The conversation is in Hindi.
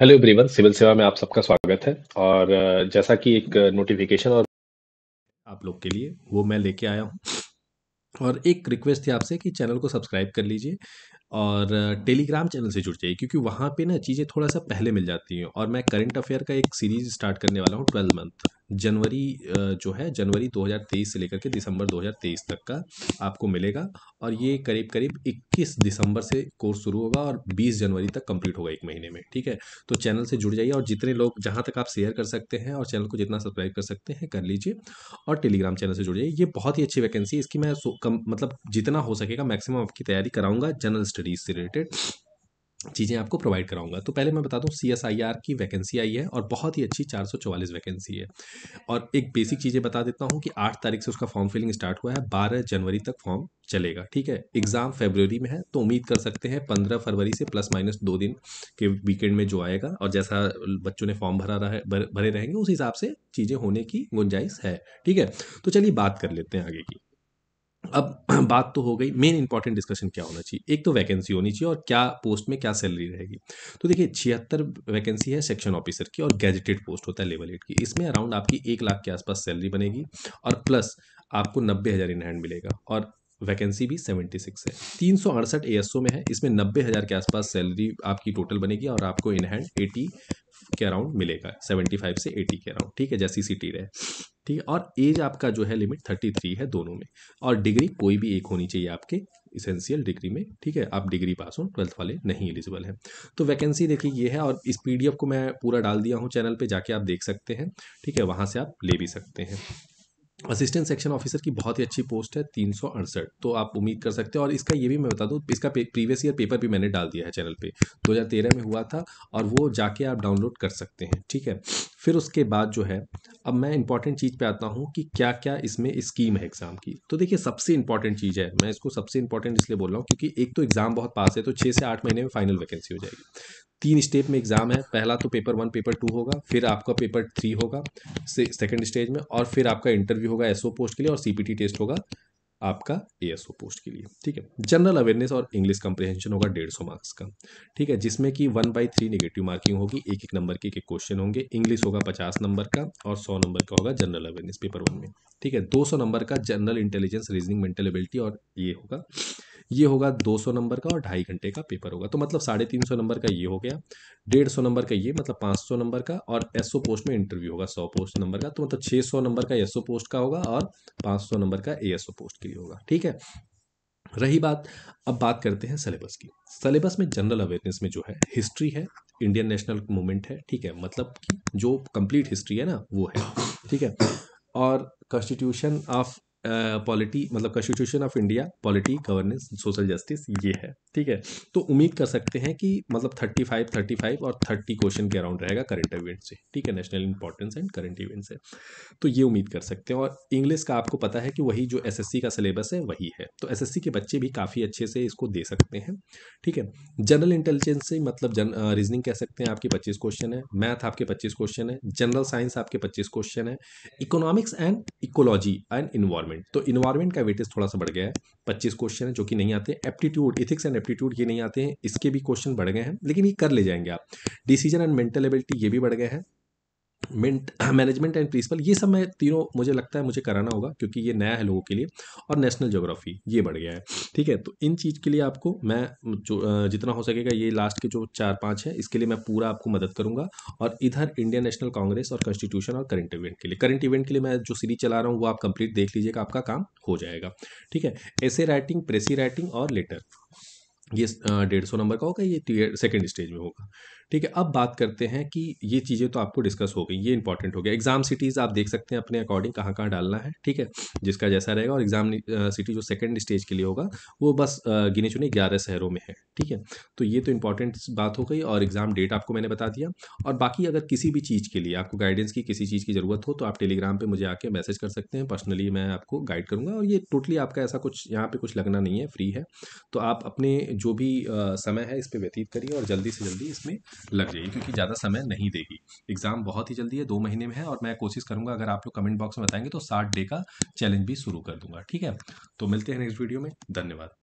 हेलो एवरीवन सिविल सेवा में आप सबका स्वागत है और जैसा कि एक नोटिफिकेशन और आप लोग के लिए वो मैं लेके आया हूँ और एक रिक्वेस्ट थी आपसे कि चैनल को सब्सक्राइब कर लीजिए और टेलीग्राम चैनल से जुड़ जाइए क्योंकि वहाँ पे ना चीज़ें थोड़ा सा पहले मिल जाती हैं और मैं करंट अफेयर का एक सीरीज स्टार्ट करने वाला हूँ ट्वेल्थ मंथ जनवरी जो है जनवरी 2023 से लेकर के दिसंबर 2023 तक का आपको मिलेगा और ये करीब करीब 21 दिसंबर से कोर्स शुरू होगा और 20 जनवरी तक कंप्लीट होगा एक महीने में ठीक है तो चैनल से जुड़ जाइए और जितने लोग जहाँ तक आप शेयर कर सकते हैं और चैनल को जितना सब्सक्राइब कर सकते हैं कर लीजिए और टेलीग्राम चैनल से जुड़ जाइए ये बहुत ही अच्छी वैकेंसी इसकी मैं कम मतलब जितना हो सकेगा मैक्सिमम आपकी तैयारी कराऊंगा जनरल स्टडीज़ से रिलेटेड चीज़ें आपको प्रोवाइड कराऊंगा तो पहले मैं बता दूं सी की वैकेंसी आई है और बहुत ही अच्छी चवालीस वैकेंसी है और एक बेसिक चीज़ें बता देता हूं कि 8 तारीख से उसका फॉर्म फिलिंग स्टार्ट हुआ है 12 जनवरी तक फॉर्म चलेगा ठीक है एग्ज़ाम फेबररी में है तो उम्मीद कर सकते हैं पंद्रह फरवरी से प्लस माइनस दो दिन के वीकेंड में जो आएगा और जैसा बच्चों ने फॉर्म भरा रहा है भरे रहेंगे उस हिसाब से चीज़ें होने की गुंजाइश है ठीक है तो चलिए बात कर लेते हैं आगे की अब बात तो हो गई मेन इंपॉर्टेंट डिस्कशन क्या होना चाहिए एक तो वैकेंसी होनी चाहिए और क्या पोस्ट में क्या सैलरी रहेगी तो देखिए छिहत्तर वैकेंसी है सेक्शन ऑफिसर की और गैजेटेड पोस्ट होता है लेवल एट की इसमें अराउंड आपकी एक लाख के आसपास सैलरी बनेगी और प्लस आपको नब्बे हज़ार इन हैंड मिलेगा और वैकेंसी भी सेवेंटी सिक्स है तीन सौ अड़सठ ए एस ओ में है इसमें नब्बे हज़ार के आसपास सैलरी आपकी टोटल बनेगी और आपको इन हैंड एटी के अराउंड मिलेगा 75 से 80 के अराउंड ठीक है जैसी सिटी रहे ठीक है और एज आपका जो है लिमिट 33 है दोनों में और डिग्री कोई भी एक होनी चाहिए आपके इसेंशियल डिग्री में ठीक है आप डिग्री पास हो ट्वेल्थ वाले नहीं एलिजिबल हैं तो वैकेंसी देखिए ये है और इस पीडीएफ को मैं पूरा डाल दिया हूँ चैनल पर जाके आप देख सकते हैं ठीक है वहाँ से आप ले भी सकते हैं असिस्टेंट सेक्शन ऑफिसर की बहुत ही अच्छी पोस्ट है तीन सौ अड़सठ तो आप उम्मीद कर सकते हैं और इसका ये भी मैं बता दूँ इसका प्रीवियस ईयर पेपर भी मैंने डाल दिया है चैनल पे तेरह में हुआ था और वो जाके आप डाउनलोड कर सकते हैं ठीक है फिर उसके बाद जो है अब मैं इंपॉर्टेंट चीज़ पे आता हूँ कि क्या क्या इसमें स्कीम है एग्ज़ाम की तो देखिए सबसे इंपॉर्टेंट चीज़ है मैं इसको सबसे इंपॉर्टेंट इसलिए बोल रहा हूँ क्योंकि एक तो एग्ज़ाम बहुत पास है तो छः से आठ महीने में फाइनल वैकेंसी हो जाएगी तीन स्टेप में एग्ज़ाम है पहला तो पेपर वन पेपर टू होगा फिर आपका पेपर थ्री होगा सेकेंड स्टेज में और फिर आपका इंटरव्यू होगा एसओ पोस्ट के लिए और सीपीटी टेस्ट होगा आपका ए एस ओ पोस्ट के लिए ठीक है जनरल अवेयरनेस और इंग्लिश कंप्रहेंशन होगा डेढ़ सौ मार्क्स का ठीक है जिसमें कि one by three negative marking होगी एक एक नंबर के एक क्वेश्चन होंगे इंग्लिश होगा पचास नंबर का और सौ नंबर का होगा जनरल अवेयरनेस पेपर वन में ठीक है दो सौ नंबर का general intelligence reasoning mental ability और ये होगा ये होगा 200 नंबर का और ढाई घंटे का पेपर होगा तो मतलब साढ़े तीन सौ नंबर का ये हो गया डेढ़ सौ नंबर का ये मतलब पाँच सौ नंबर का और एस पोस्ट में इंटरव्यू होगा सौ पोस्ट नंबर का तो मतलब छः सौ नंबर का एस पोस्ट का होगा और पाँच सौ नंबर का ए एसओ पोस्ट के लिए होगा ठीक है रही बात अब बात करते हैं सिलेबस की सिलेबस में जनरल अवेयरनेस में जो है हिस्ट्री है इंडियन नेशनल मूवमेंट है ठीक है मतलब कि जो कंप्लीट हिस्ट्री है ना वो है ठीक है और कॉन्स्टिट्यूशन ऑफ पॉलिटी मतलब constitution of India polity governance social justice ये है ठीक है तो उम्मीद कर सकते हैं कि मतलब थर्टी फाइव थर्टी फाइव और थर्टी क्वेश्चन के अराउंड रहेगा करंट इवेंट से ठीक है national importance and current event से तो ये उम्मीद कर सकते हैं और इंग्लिश का आपको पता है कि वही जो एस का सिलेबस है वही है तो एस के बच्चे भी काफ़ी अच्छे से इसको दे सकते हैं ठीक है जनरल इंटेलिजेंस से मतलब जन रीजनिंग कह सकते हैं आपके पच्चीस क्वेश्चन है मैथ आपके पच्चीस क्वेश्चन है जनरल साइंस आपके पच्चीस क्वेश्चन है economics and ecology and environment environment तो इन्वायरमेंट का वेटेज थोड़ा सा बढ़ गया है पच्चीस क्वेश्चन है जो कि नहीं आते एप्टीट्यूड इथिक्स एंड एप्टीट्यूड ये नहीं आते हैं इसके भी क्वेश्चन बढ़ गए हैं लेकिन ये कर ले जाएंगे आप डिसीजन एंड मेंटल एबिलिटी ये भी बढ़ गए हैं मेंट मैनेजमेंट एंड प्रिंसिपल ये सब मैं तीनों मुझे लगता है मुझे कराना होगा क्योंकि ये नया है लोगों के लिए और नेशनल जोग्राफी ये बढ़ गया है ठीक है तो इन चीज़ के लिए आपको मैं जो जितना हो सकेगा ये लास्ट के जो चार पाँच है इसके लिए मैं पूरा आपको मदद करूंगा और इधर इंडियन नेशनल कांग्रेस और कॉन्स्टिट्यूशन और करंट इवेंट के लिए करंट इवेंट के लिए मैं जो सीरीज चला रहा हूँ वो आप कंप्लीट देख लीजिएगा आपका काम हो जाएगा ठीक है ऐसे राइटिंग प्रेसी राइटिंग और लेटर ये डेढ़ सौ नंबर का होगा ये सेकेंड स्टेज में होगा ठीक है अब बात करते हैं कि ये चीज़ें तो आपको डिस्कस हो गई ये इंपॉर्टेंट हो गया एग्जाम सिटीज़ आप देख सकते हैं अपने अकॉर्डिंग कहाँ कहाँ डालना है ठीक है जिसका जैसा रहेगा और एग्जाम सिटी जो सेकेंड स्टेज के लिए होगा वो बस गिने चुने ग्यारह शहरों में है ठीक है तो ये तो इंपॉर्टेंट बात हो गई और एग्ज़ाम डेट आपको मैंने बता दिया और बाकी अगर किसी भी चीज़ के लिए आपको गाइडेंस की किसी चीज़ की ज़रूरत हो तो आप टेलीग्राम पर मुझे आके मैसेज कर सकते हैं पर्सनली मैं आपको गाइड करूँगा और ये टोटली आपका ऐसा कुछ यहाँ पर कुछ लगना नहीं है फ्री है तो आप अपने जो भी समय है इस पर व्यतीत करिए और जल्दी से जल्दी इसमें लग जाइए क्योंकि ज़्यादा समय नहीं देगी एग्ज़ाम बहुत ही जल्दी है दो महीने में है और मैं कोशिश करूँगा अगर आप लोग कमेंट बॉक्स में बताएंगे तो साठ डे का चैलेंज भी शुरू कर दूंगा ठीक है तो मिलते हैं नेक्स्ट वीडियो में धन्यवाद